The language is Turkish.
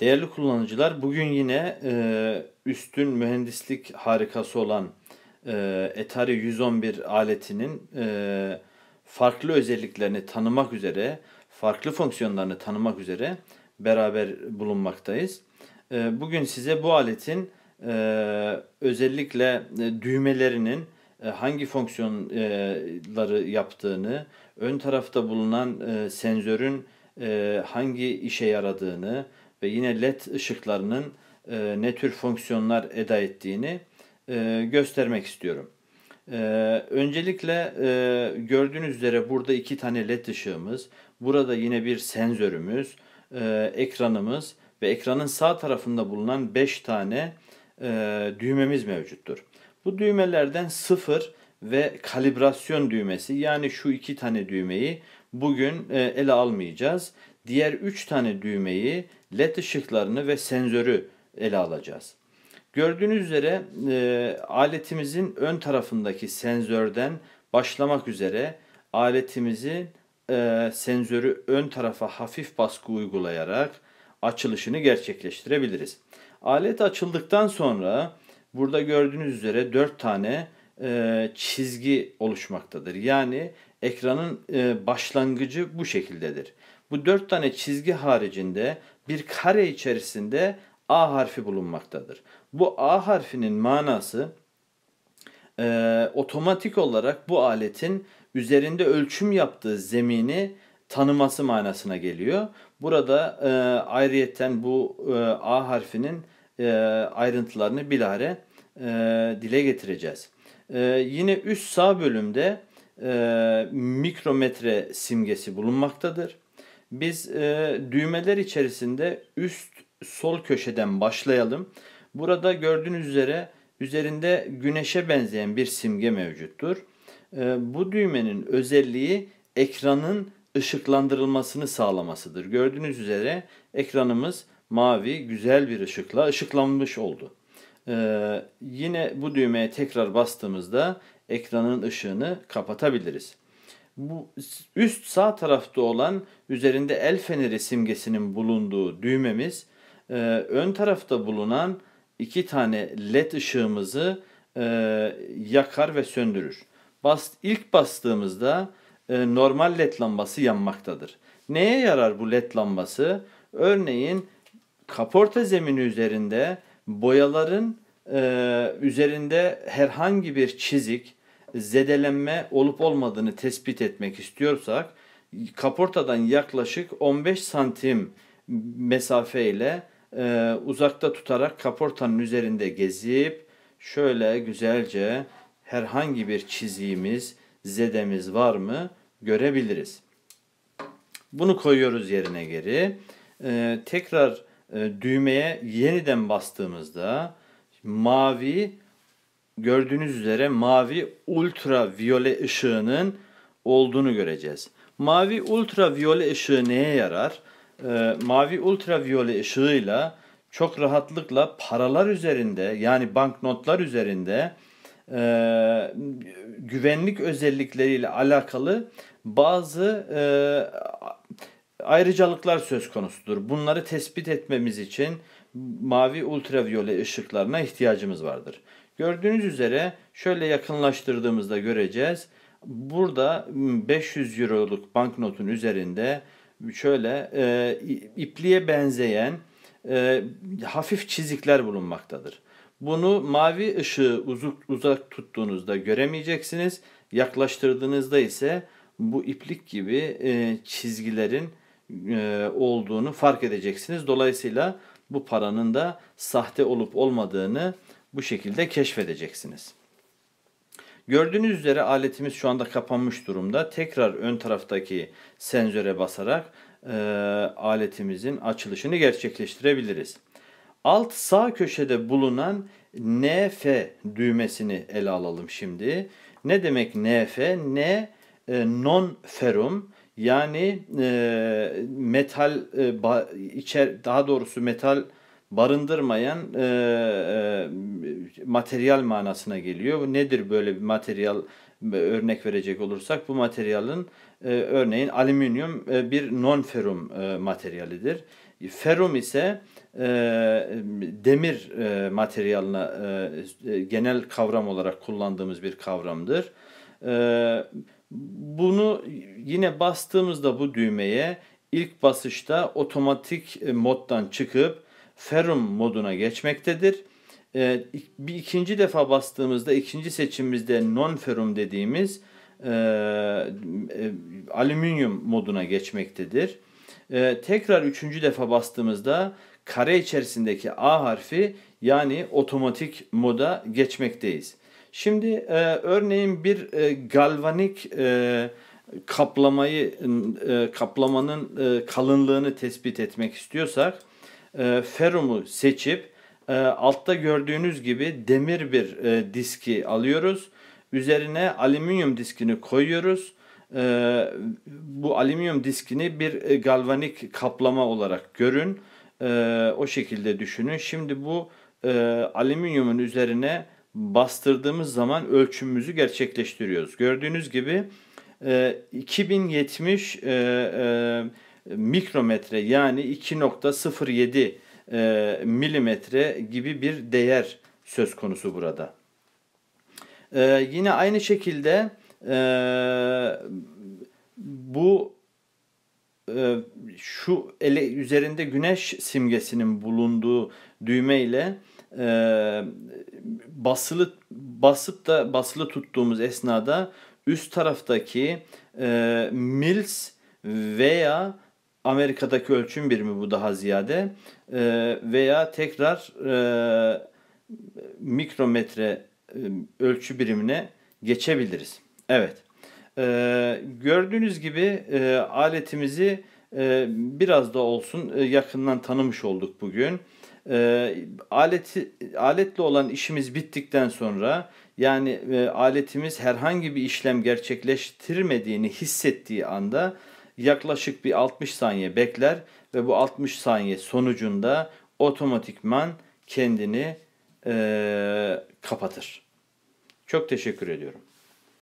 Değerli kullanıcılar bugün yine e, üstün mühendislik harikası olan e, Atari 111 aletinin e, farklı özelliklerini tanımak üzere, farklı fonksiyonlarını tanımak üzere beraber bulunmaktayız. E, bugün size bu aletin e, özellikle e, düğmelerinin e, hangi fonksiyonları yaptığını, ön tarafta bulunan e, sensörün e, hangi işe yaradığını, ve yine led ışıklarının e, ne tür fonksiyonlar eda ettiğini e, göstermek istiyorum. E, öncelikle e, gördüğünüz üzere burada iki tane led ışığımız, burada yine bir sensörümüz, e, ekranımız ve ekranın sağ tarafında bulunan 5 tane e, düğmemiz mevcuttur. Bu düğmelerden 0 ve kalibrasyon düğmesi yani şu iki tane düğmeyi bugün e, ele almayacağız diğer 3 tane düğmeyi, led ışıklarını ve sensörü ele alacağız. Gördüğünüz üzere e, aletimizin ön tarafındaki sensörden başlamak üzere aletimizi e, sensörü ön tarafa hafif baskı uygulayarak açılışını gerçekleştirebiliriz. Alet açıldıktan sonra burada gördüğünüz üzere 4 tane e, çizgi oluşmaktadır. Yani ekranın e, başlangıcı bu şekildedir. Bu dört tane çizgi haricinde bir kare içerisinde A harfi bulunmaktadır. Bu A harfinin manası e, otomatik olarak bu aletin üzerinde ölçüm yaptığı zemini tanıması manasına geliyor. Burada e, ayrıyeten bu e, A harfinin e, ayrıntılarını bilare e, dile getireceğiz. E, yine üst sağ bölümde e, mikrometre simgesi bulunmaktadır. Biz e, düğmeler içerisinde üst sol köşeden başlayalım. Burada gördüğünüz üzere üzerinde güneşe benzeyen bir simge mevcuttur. E, bu düğmenin özelliği ekranın ışıklandırılmasını sağlamasıdır. Gördüğünüz üzere ekranımız mavi güzel bir ışıkla ışıklanmış oldu. Ee, yine bu düğmeye tekrar bastığımızda ekranın ışığını kapatabiliriz bu üst sağ tarafta olan üzerinde el feneri simgesinin bulunduğu düğmemiz e, ön tarafta bulunan iki tane led ışığımızı e, yakar ve söndürür. Bas, ilk bastığımızda e, normal led lambası yanmaktadır. Neye yarar bu led lambası? Örneğin kaporta zemini üzerinde boyaların e, üzerinde herhangi bir çizik, zedelenme olup olmadığını tespit etmek istiyorsak kaportadan yaklaşık 15 santim mesafe ile e, uzakta tutarak kaportanın üzerinde gezip şöyle güzelce herhangi bir çizgimiz, zedemiz var mı görebiliriz. Bunu koyuyoruz yerine geri. E, tekrar e, düğmeye yeniden bastığımızda mavi gördüğünüz üzere mavi ultraviyole ışığının olduğunu göreceğiz. Mavi ultraviyole ışığı neye yarar? Ee, mavi ultraviyole ışığıyla çok rahatlıkla paralar üzerinde yani banknotlar üzerinde e, güvenlik özellikleriyle alakalı bazı e, ayrıcalıklar söz konusudur. Bunları tespit etmemiz için mavi ultraviyole ışıklarına ihtiyacımız vardır. Gördüğünüz üzere şöyle yakınlaştırdığımızda göreceğiz. Burada 500 euroluk banknotun üzerinde şöyle e, ipliğe benzeyen e, hafif çizikler bulunmaktadır. Bunu mavi ışığı uzak, uzak tuttuğunuzda göremeyeceksiniz. Yaklaştırdığınızda ise bu iplik gibi e, çizgilerin e, olduğunu fark edeceksiniz. Dolayısıyla bu paranın da sahte olup olmadığını bu şekilde keşfedeceksiniz. Gördüğünüz üzere aletimiz şu anda kapanmış durumda. Tekrar ön taraftaki sensöre basarak e, aletimizin açılışını gerçekleştirebiliriz. Alt sağ köşede bulunan NF düğmesini ele alalım şimdi. Ne demek NF? N e, non ferum yani e, metal e, ba, içer daha doğrusu metal barındırmayan e, e, materyal manasına geliyor. nedir böyle bir materyal e, örnek verecek olursak bu materyalin e, örneğin alüminyum e, bir non-ferum e, materyalidir. Ferum ise e, demir e, materyaline e, genel kavram olarak kullandığımız bir kavramdır. E, bunu yine bastığımızda bu düğmeye ilk basışta otomatik e, moddan çıkıp Ferum moduna geçmektedir. E, bir ikinci defa bastığımızda ikinci seçimimizde non ferum dediğimiz e, e, alüminyum moduna geçmektedir. E, tekrar üçüncü defa bastığımızda kare içerisindeki A harfi yani otomatik moda geçmekteyiz. Şimdi e, örneğin bir e, galvanik e, kaplamayı e, kaplamanın e, kalınlığını tespit etmek istiyorsak e, ferumu seçip e, altta gördüğünüz gibi demir bir e, diski alıyoruz. Üzerine alüminyum diskini koyuyoruz. bu alüminyum diskini bir galvanik kaplama olarak görün. o şekilde düşünün. Şimdi bu alüminyumun üzerine bastırdığımız zaman ölçümümüzü gerçekleştiriyoruz. Gördüğünüz gibi e, 2070 mikrometre yani 2.07 e, milimetre gibi bir değer söz konusu burada. E, yine aynı şekilde e, bu e, şu ele, üzerinde güneş simgesinin bulunduğu düğme ile e, basılı basıp da basılı tuttuğumuz esnada üst taraftaki e, mils veya Amerika'daki ölçüm birimi bu daha ziyade e, veya tekrar e, mikrometre e, ölçü birimine geçebiliriz. Evet. E, gördüğünüz gibi e, aletimizi e, biraz da olsun e, yakından tanımış olduk bugün. E, aleti aletle olan işimiz bittikten sonra yani e, aletimiz herhangi bir işlem gerçekleştirmediğini hissettiği anda yaklaşık bir 60 saniye bekler ve bu 60 saniye sonucunda otomatikman kendini e, kapatır. Çok teşekkür ediyorum.